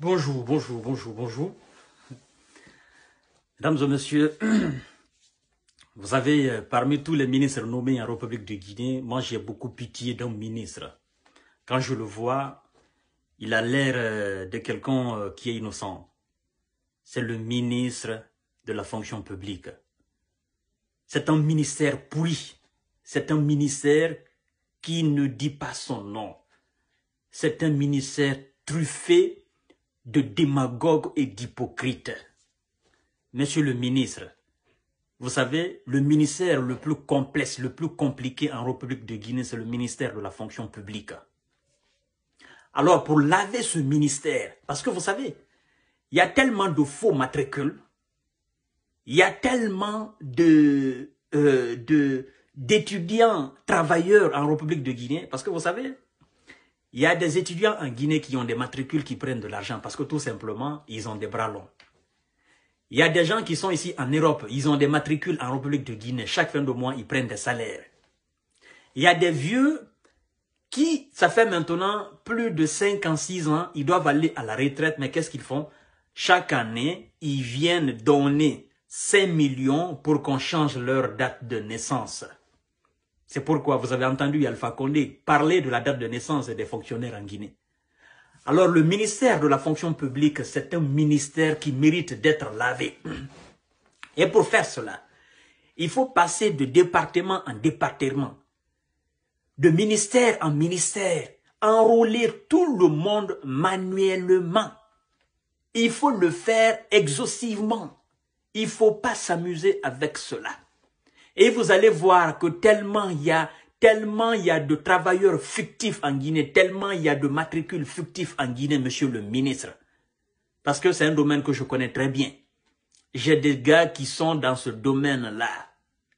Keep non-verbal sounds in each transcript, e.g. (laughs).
Bonjour, bonjour, bonjour, bonjour. Mesdames et messieurs, (clears throat) vous avez, euh, parmi tous les ministres nommés en République de Guinée, moi j'ai beaucoup pitié d'un ministre. Quand je le vois, il a l'air euh, de quelqu'un euh, qui est innocent. C'est le ministre de la fonction publique. C'est un ministère pourri. C'est un ministère qui ne dit pas son nom. C'est un ministère truffé de démagogues et d'hypocrites. Monsieur le ministre, vous savez, le ministère le plus complexe, le plus compliqué en République de Guinée, c'est le ministère de la fonction publique. Alors, pour laver ce ministère, parce que vous savez, il y a tellement de faux matricules, il y a tellement de euh, d'étudiants travailleurs en République de Guinée, parce que vous savez, il y a des étudiants en Guinée qui ont des matricules qui prennent de l'argent parce que tout simplement, ils ont des bras longs. Il y a des gens qui sont ici en Europe, ils ont des matricules en République de Guinée. Chaque fin de mois, ils prennent des salaires. Il y a des vieux qui, ça fait maintenant plus de 5 ans, 6 ans, ils doivent aller à la retraite, mais qu'est-ce qu'ils font Chaque année, ils viennent donner 5 millions pour qu'on change leur date de naissance. C'est pourquoi vous avez entendu Alpha Condé parler de la date de naissance des fonctionnaires en Guinée. Alors le ministère de la fonction publique, c'est un ministère qui mérite d'être lavé. Et pour faire cela, il faut passer de département en département, de ministère en ministère, enrôler tout le monde manuellement. Il faut le faire exhaustivement. Il ne faut pas s'amuser avec cela. Et vous allez voir que tellement il y a tellement il y a de travailleurs fictifs en Guinée, tellement il y a de matricules fictifs en Guinée, monsieur le ministre. Parce que c'est un domaine que je connais très bien. J'ai des gars qui sont dans ce domaine-là.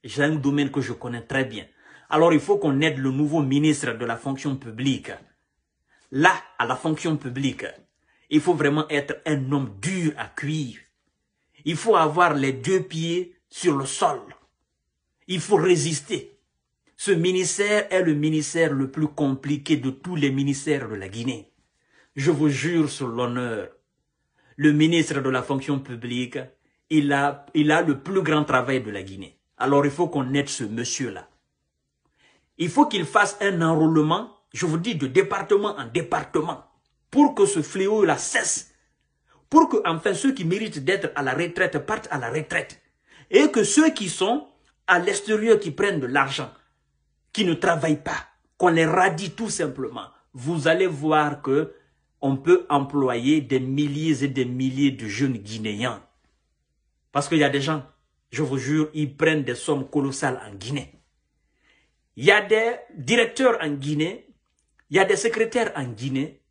J'ai un domaine que je connais très bien. Alors il faut qu'on aide le nouveau ministre de la fonction publique. Là, à la fonction publique, il faut vraiment être un homme dur à cuire. Il faut avoir les deux pieds sur le sol. Il faut résister. Ce ministère est le ministère le plus compliqué de tous les ministères de la Guinée. Je vous jure sur l'honneur, le ministre de la fonction publique, il a, il a le plus grand travail de la Guinée. Alors il faut qu'on aide ce monsieur-là. Il faut qu'il fasse un enrôlement, je vous dis, de département en département, pour que ce fléau-là cesse, pour que enfin ceux qui méritent d'être à la retraite partent à la retraite, et que ceux qui sont à l'extérieur qui prennent de l'argent, qui ne travaillent pas, qu'on les radie tout simplement, vous allez voir que on peut employer des milliers et des milliers de jeunes Guinéens. Parce qu'il y a des gens, je vous jure, ils prennent des sommes colossales en Guinée. Il y a des directeurs en Guinée, il y a des secrétaires en Guinée.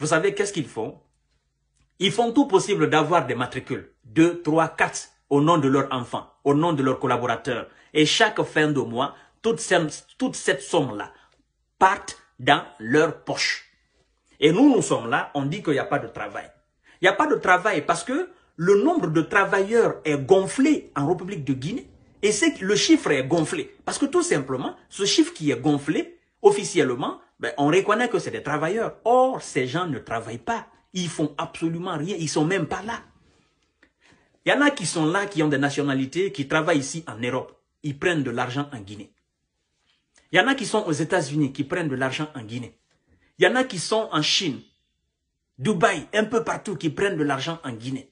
Vous savez qu'est-ce qu'ils font Ils font tout possible d'avoir des matricules. 2, 3, 4 au nom de leurs enfants, au nom de leurs collaborateurs. Et chaque fin de mois, toute cette, toute somme-là part dans leur poche. Et nous, nous sommes là, on dit qu'il n'y a pas de travail. Il n'y a pas de travail parce que le nombre de travailleurs est gonflé en République de Guinée. Et c'est le chiffre est gonflé. Parce que tout simplement, ce chiffre qui est gonflé, officiellement, ben, on reconnaît que c'est des travailleurs. Or, ces gens ne travaillent pas. Ils font absolument rien. Ils sont même pas là. Il y en a qui sont là, qui ont des nationalités, qui travaillent ici en Europe. Ils prennent de l'argent en Guinée. Il y en a qui sont aux États-Unis, qui prennent de l'argent en Guinée. Il y en a qui sont en Chine, Dubaï, un peu partout, qui prennent de l'argent en Guinée.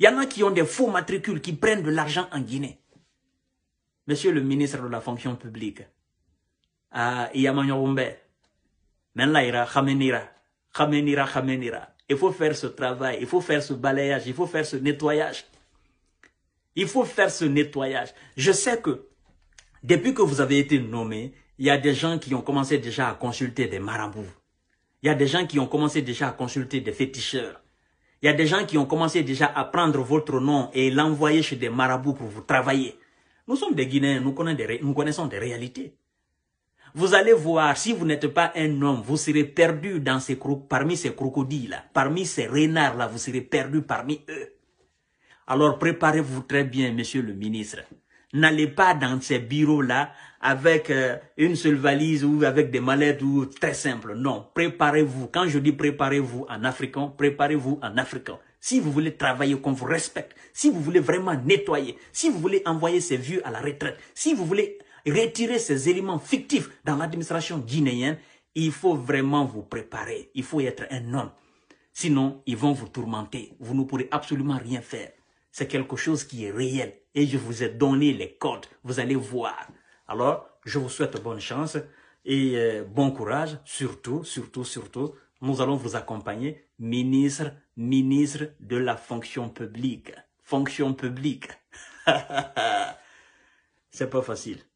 Il y en a qui ont des faux matricules, qui prennent de l'argent en Guinée. Monsieur le ministre de la fonction publique, à y a Khamenira, Khamenira, Khamenira, il faut faire ce travail, il faut faire ce balayage, il faut faire ce nettoyage. Il faut faire ce nettoyage. Je sais que depuis que vous avez été nommé, il y a des gens qui ont commencé déjà à consulter des marabouts. Il y a des gens qui ont commencé déjà à consulter des féticheurs. Il y a des gens qui ont commencé déjà à prendre votre nom et l'envoyer chez des marabouts pour vous travailler. Nous sommes des Guinéens, nous connaissons des, nous connaissons des réalités vous allez voir, si vous n'êtes pas un homme, vous serez perdu dans ces parmi ces crocodiles, parmi ces renards-là, vous serez perdu parmi eux. Alors préparez-vous très bien, monsieur le ministre. N'allez pas dans ces bureaux-là avec euh, une seule valise ou avec des mallettes ou très simple. Non, préparez-vous. Quand je dis préparez-vous en africain, préparez-vous en africain. Si vous voulez travailler, qu'on vous respecte. Si vous voulez vraiment nettoyer. Si vous voulez envoyer ces vieux à la retraite. Si vous voulez retirer ces éléments fictifs dans l'administration guinéenne, il faut vraiment vous préparer. Il faut être un homme. Sinon, ils vont vous tourmenter. Vous ne pourrez absolument rien faire. C'est quelque chose qui est réel. Et je vous ai donné les codes. Vous allez voir. Alors, je vous souhaite bonne chance et euh, bon courage. Surtout, surtout, surtout, nous allons vous accompagner, ministre, ministre de la fonction publique. Fonction publique. (laughs) C'est pas facile.